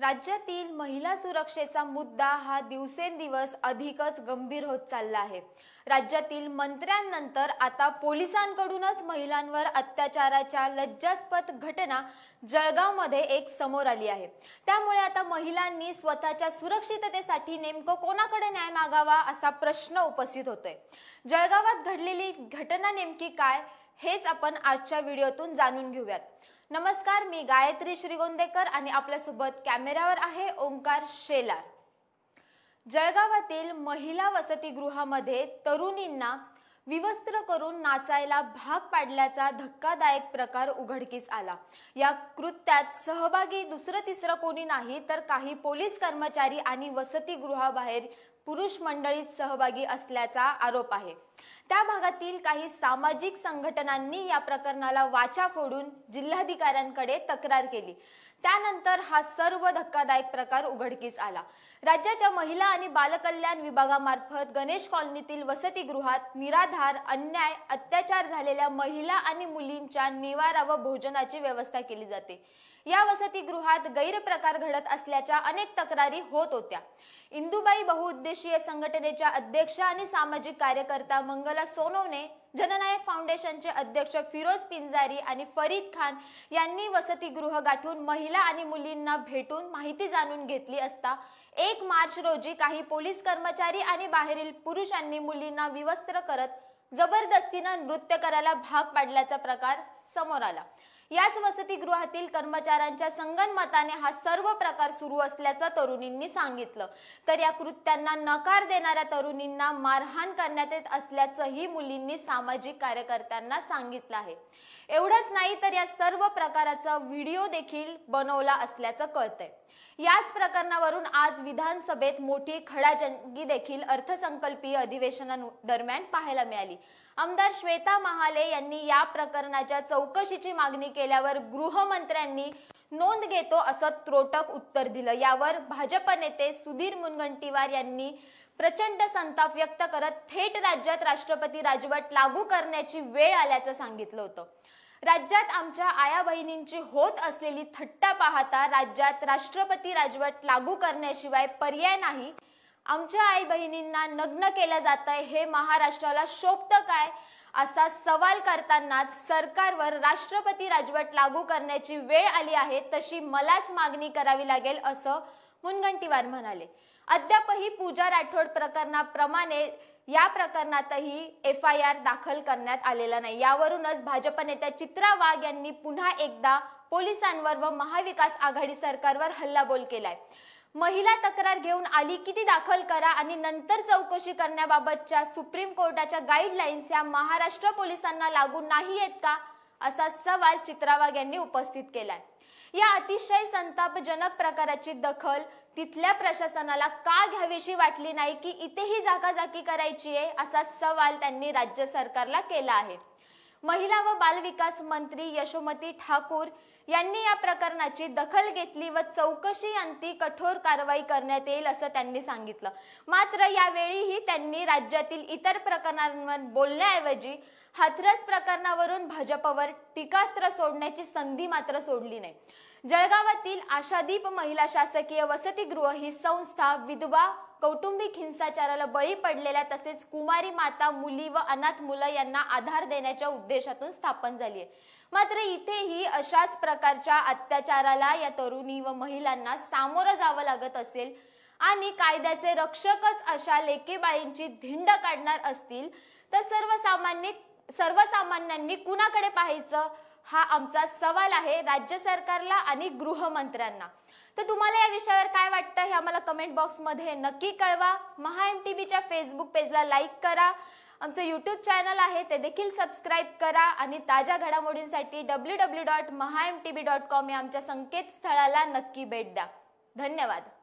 राज्यातील महिला सुरक्षेचा मुद्दा हा दिवसेंदिवस अधिकच गंभीर होत चालला आहे राज्यातील मंत्र्यांनंतर आता पोलिसांकडूनच महिलांवर अत्याचाराच्या लज्जास्पद घटना जळगावमध्ये एक समोर आली आहे त्यामुळे आता महिलांनी स्वतःच्या सुरक्षिततेसाठी नेमकं कोणाकडे न्याय मागावा असा प्रश्न उपस्थित होतोय जळगावात घडलेली घटना नेमकी काय हेच आपण आजच्या व्हिडिओतून जाणून घेऊयात नमस्कार मी गायत्री श्रीगोंदेकर आणि आपल्यासोबत कॅमेऱ्यावर आहे ओंकार शेलार जळगावातील महिला वसतिगृहामध्ये तरुणींना विवस्त्र करून नाचायला भाग पाडल्याचा धक्कादायक प्रकार उघडकीस आला या कृत्यात सहभागी दुसरं तिसरं कोणी नाही तर काही पोलीस कर्मचारी आणि वसतिगृहाबाहेर पुरुष मंडळीत सहभागी असल्याचा आरोप आहे त्या भागातील काही सामाजिक संघटनांनी या प्रकरणाला वाचा फोडून जिल्हाधिकाऱ्यांकडे तक्रार केली त्यानंतर हा सर्व धक्कादायक प्रकार उघडकीस आला राज्याच्या महिला आणि बालकल्याण विभागामार्फत गणेश कॉलनीतील वसतिगृहात निराधार अन्याय अत्याचार झालेल्या महिला आणि मुलींच्या निवारा व भोजनाची व्यवस्था केली जाते या वसतिगृहात गैरप्रकार घडत असल्याच्या अनेक तक्रारी होत होत्या इंदुबाई बहुउद्देशीय संघटनेच्या अध्यक्ष आणि सामाजिक कार्यकर्ता मंगला सोनवणे जननायक फाउंडेशनचे अध्यक्ष फिरोज पिंजारी आणि फरीद खान यांनी वसतिगृह गाठून महिला आणि मुलींना भेटून माहिती जाणून घेतली असता एक मार्च रोजी काही पोलीस कर्मचारी आणि बाहेरील पुरुषांनी मुलींना विवस्त्र करत जबरदस्तीनं नृत्य करायला भाग पाडल्याचा प्रकार समोर आला याच वसतिगृहातील कर्मचाऱ्यांच्या संगनमताने हा सर्व प्रकार सुरू असल्याचं तरुणींनी सांगितलं तर या कृत्यांना नकार देणाऱ्या तरुणींना मारहाण करण्यात येत असल्याचंही मुलींनी सामाजिक कार्यकर्त्यांना सांगितलं आहे एवढंच नाही तर या सर्व प्रकाराचा व्हिडिओ देखील बनवला असल्याचं कळतंय याच प्रकरणावरून आज विधानसभेत मोठी खडाजंगी देखील अर्थसंकल्पीय अधिवेशना दरम्यान पाहायला मिळाली आमदार श्वेता महाले यांनी या प्रकरणाच्या चौकशीची मागणी केल्यावर गृहमंत्र्यांनी नोंद घेतो असं त्रोटक उत्तर दिलं यावर भाजप नेते सुधीर मुनगंटीवार यांनी प्रचंड संताप व्यक्त करत थेट राज्यात राष्ट्रपती राजवट लागू करण्याची वेळ आल्याचं सांगितलं होतं राज्यात आमच्या आया बहिणींची होत असलेली थट्टा पाहता राज्यात राष्ट्रपती राजवट लागू करण्याशिवाय पर्याय नाही आमच्या आई बहिणींना नग्न केलं जात आहे हे महाराष्ट्राला शोभत काय असा सवाल करतानाच सरकारवर राष्ट्रपती राजवट लागू करण्याची वेळ आली आहे तशी मलाच मागणी करावी लागेल असं मुनगंटीवार म्हणाले अद्यापही पूजा राठोड प्रकरणाप्रमाणे या प्रकरणातही एफ आय आर दाखल करण्यात आलेला नाही यावरूनच भाजप नेत्या चित्रा वाघ यांनी पुन्हा एकदा पोलिसांवर व महाविकास आघाडी सरकारवर हल्लाबोल केलाय महिला तक्रार घेऊन आली किती दाखल करा आणि नंतर चौकशी करण्याबाबतच्या सुप्रीम कोर्टाच्या गाईडलाईन्स या महाराष्ट्र पोलिसांना लागू नाही आहेत का असा सवाल चित्रावाग यांनी उपस्थित केलाय या अतिशय संतापजनक प्रकाराची दखल तिथल्या प्रशासनाला का घ्यावीशी वाटली नाही की इथेही जागाजागी करायची आहे असा सवाल त्यांनी राज्य सरकारला केला आहे महिला व बाल विकास मंत्री यशोमती ठाकूर यांनी या प्रकरणाची दखल घेतली व चौकशी अंती कठोर कारवाई करण्यात येईल असं त्यांनी सांगितलं मात्र यावेळीही त्यांनी राज्यातील इतर प्रकरणांवर बोलण्याऐवजी हाथरस प्रकरणावरून भाजपवर टीकास्त्र सोडण्याची संधी मात्र सोडली नाही जळगावातील आशादीप महिला शासकीय वसतिगृह ही संस्था विधवा कौटुंबिक हिंसाचाराला बळी पडलेल्या तसेच कुमारी माता मुली व अनाथ मुलं यांना आधार देण्याच्या उद्देशातून स्थापन झाली आहे मात्र इथेही अशाच प्रकारच्या अत्याचाराला या तरुणी व महिलांना सामोरं जावं लागत असेल आणि कायद्याचे रक्षकच अशा लेकेबाळींची धिंड काढणार असतील तर सर्वसामान्य सर्वसामान्यांनी कुणाकडे पाहायचं हा आमचा सवाल आहे राज्य सरकारला आणि गृहमंत्र्यांना तर तुम्हाला या विषयावर काय वाटतं हे आम्हाला कमेंट बॉक्समध्ये नक्की कळवा महा एम टी व्हीच्या फेसबुक पेजला लाईक करा आमचं यूट्यूब चॅनल आहे ते देखील सबस्क्राईब करा आणि ताज्या घडामोडींसाठी W W dot Maha M T V dot com या आमच्या संकेतस्थळाला नक्की भेट द्या धन्यवाद